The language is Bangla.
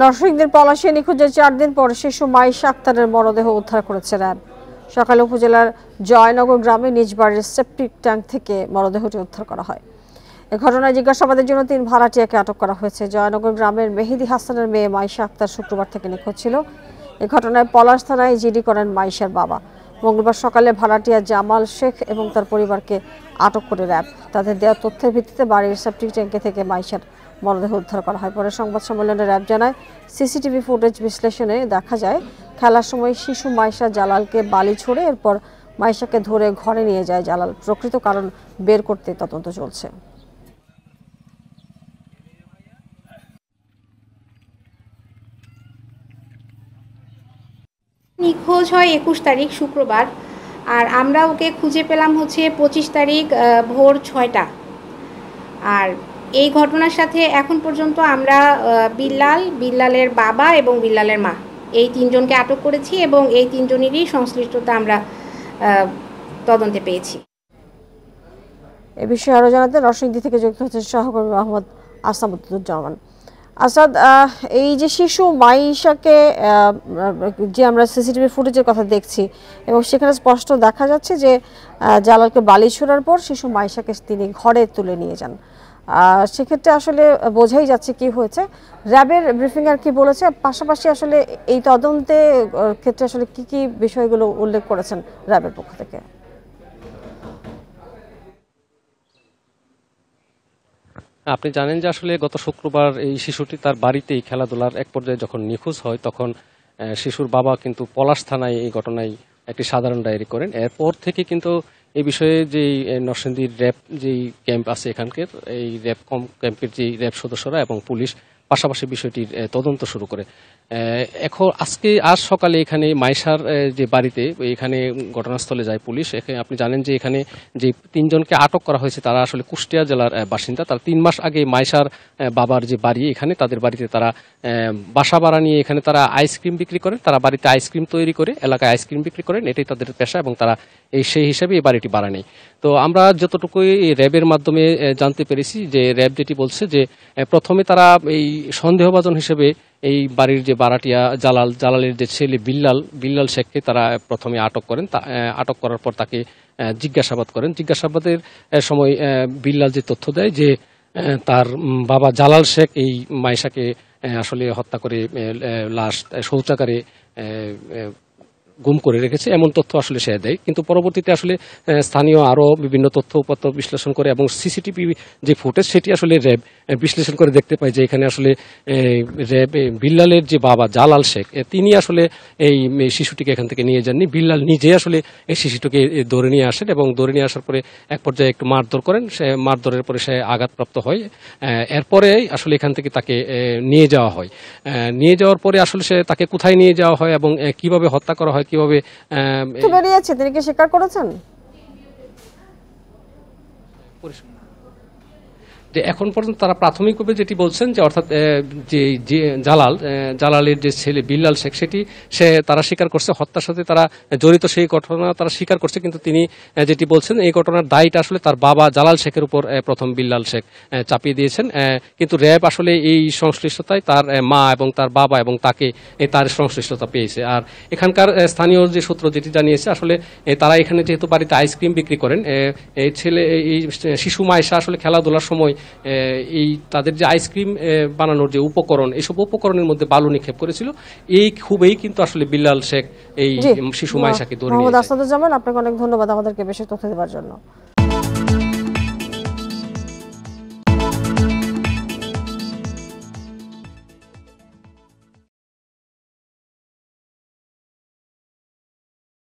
নরসিংদীর পলাশে নিখোঁজের চার দিন পর শিশু মাইশা আক্তারের মরদেহ উদ্ধার করেছে র্যাব সকালে উপজেলার জয়নগর গ্রামে নিজ বাড়ির সেপটিক ট্যাঙ্ক থেকে মরদেহটি উদ্ধার করা হয় এ ঘটনায় জিজ্ঞাসাবাদের জন্য তিন ভাড়াটিয়াকে আটক করা হয়েছে জয়নগর গ্রামের মেহেদি হাসানের মেয়ে মাইশা আক্তার শুক্রবার থেকে নিখোঁজ ছিল এ ঘটনায় পলাশ থানায় জিডি করেন মাইশার বাবা মঙ্গলবার সকালে ভাড়াটিয়া জামাল শেখ এবং তার পরিবারকে আটক করে র্যাব তাদের দেওয়া তথ্যের ভিত্তিতে বাড়ির সেপটিক ট্যাঙ্কে থেকে মাইশার মরদেহ উদ্ধার করা হয় পরে সংবাদ সম্মেলনে র্যাব জানায় সিসিটিভি ফুটেজ বিশ্লেষণে দেখা যায় খেলার সময় শিশু মাইশা জালালকে বালি ছড়ে এরপর মাইশাকে ধরে ঘরে নিয়ে যায় জালাল প্রকৃত কারণ বের করতে তদন্ত চলছে নিখোঁজ হয় একুশ তারিখ শুক্রবার আর আমরা ওকে খুঁজে পেলাম হচ্ছে পঁচিশ তারিখ ভোর ছয়টা আর এই ঘটনার সাথে এখন পর্যন্ত আমরা বিল্লাল বিল্লালের বাবা এবং বিল্লালের মা এই তিনজনকে আটক করেছি এবং এই তিনজনেরই সংশ্লিষ্টতা আমরা তদন্তে পেয়েছি এ বিষয়ে আরও জানাতে রসনীতি থেকে যুক্ত হচ্ছেন সহকর্মী মোহাম্মদ আসামুদ্দুজ্জামান আসাদ এই যে শিশু মাইশাকে যে আমরা সিসিটিভি ফুটেজের কথা দেখছি এবং সেখানে স্পষ্ট দেখা যাচ্ছে যে জালালকে বালি ছোড়ার পর শিশু মাইশাকে তিনি ঘরে তুলে নিয়ে যান সেক্ষেত্রে আসলে বোঝাই যাচ্ছে কি হয়েছে র্যাবের ব্রিফিং আর কি বলেছে পাশাপাশি আসলে এই তদন্তে ক্ষেত্রে আসলে কি কি বিষয়গুলো উল্লেখ করেছেন র্যাবের পক্ষ থেকে আপনি জানেন যে আসলে গত শুক্রবার এই শিশুটি তার বাড়িতেই খেলাধুলার এক পর্যায়ে যখন নিখোঁজ হয় তখন শিশুর বাবা কিন্তু পলাশ থানায় এই ঘটনায় একটি সাধারণ ডায়েরি করেন এরপর থেকে কিন্তু এই বিষয়ে যে নরসিংদীর র্যাব যেই ক্যাম্প আছে এখানকার এই র্যাব ক্যাম্পের যে র্যাব সদস্যরা এবং পুলিশ পাশাপাশি বিষয়টির তদন্ত শুরু করে এখন আজকে আজ সকালে এখানে মাইশার যে বাড়িতে এখানে ঘটনাস্থলে যায় পুলিশ এখানে আপনি জানেন যে এখানে যে তিনজনকে আটক করা হয়েছে তারা আসলে কুষ্টিয়া জেলার বাসিন্দা তারা তিন মাস আগে মাইশার বাবার যে বাড়ি এখানে তাদের বাড়িতে তারা বাসা ভাড়া নিয়ে এখানে তারা আইসক্রিম বিক্রি করেন তারা বাড়িতে আইসক্রিম তৈরি করে এলাকায় আইসক্রিম বিক্রি করেন এটাই তাদের পেশা এবং তারা এই সেই হিসাবে এই বাড়িটি বাড়া নেই তো আমরা যতটুকুই র্যাবের মাধ্যমে জানতে পেরেছি যে র্যাব যেটি বলছে যে প্রথমে তারা এই সন্দেহভাজন হিসেবে এই বাড়ির যে বারাটিয়া জালাল জালালের যে ছেলে বিল্লাল বিল্লাল শেখকে তারা প্রথমে আটক করেন আটক করার পর তাকে জিজ্ঞাসাবাদ করেন জিজ্ঞাসাবাদের সময় বিল্লাল যে তথ্য দেয় যে তার বাবা জালাল শেখ এই মাইশাকে আসলে হত্যা করে লাশ শৌচাগারে গুম করে রেখেছে এমন তথ্য আসলে সে দেয় কিন্তু পরবর্তীতে আসলে স্থানীয় আরও বিভিন্ন তথ্য উপাত্ত বিশ্লেষণ করে এবং সিসিটিভি যে ফুটেজ সেটি আসলে র্যাব বিশ্লেষণ করে দেখতে পায় যে এখানে আসলে র্যাব বিল্লালের যে বাবা জালাল শেখ তিনি আসলে এই শিশুটিকে এখান থেকে নিয়ে যাননি বিল্লাল নিজে আসলে এই শিশুটিকে ধরে নিয়ে আসেন এবং ধরে নিয়ে আসার পরে এক পর্যায়ে একটু মারধর করেন সে মারধরের পরে সে আঘাতপ্রাপ্ত হয় এরপরে আসলে এখান থেকে তাকে নিয়ে যাওয়া হয় নিয়ে যাওয়ার পরে আসলে সে তাকে কোথায় নিয়ে যাওয়া হয় এবং কিভাবে হত্যা করা হয় কিভাবে বেরিয়েছে তিনি কি স্বীকার করেছেন যে এখন পর্যন্ত তারা প্রাথমিকভাবে যেটি বলছেন যে অর্থাৎ যে জালাল জালালের যে ছেলে বিল্লাল শেখ সেটি সে তারা স্বীকার করছে হত্যার সাথে তারা জড়িত সেই ঘটনা তারা স্বীকার করছে কিন্তু তিনি যেটি বলছেন এই ঘটনার দায়টা আসলে তার বাবা জালাল শেখের উপর প্রথম বিল্লাল শেখ চাপিয়ে দিয়েছেন কিন্তু র্যাব আসলে এই সংশ্লিষ্টতায় তার মা এবং তার বাবা এবং তাকে তার সংশ্লিষ্টতা পেয়েছে আর এখানকার স্থানীয় যে সূত্র যেটি জানিয়েছে আসলে তারা এখানে যেহেতু বাড়িতে আইসক্রিম বিক্রি করেন ছেলে এই শিশু মায়েশা আসলে খেলাধুলার সময় এই তাদের যে আইসক্রিম বানানোর যে উপকরণ এসব উপকরণের মধ্যে বালু নিক্ষেপ করেছিল এই খুবই কিন্তু আসলে বিল্লাল শেখ এই শিশু মাইশাকে ধরে নিয়ে আপনাকে অনেক ধন্যবাদ আমাদেরকে বেশি তথ্য দেওয়ার জন্য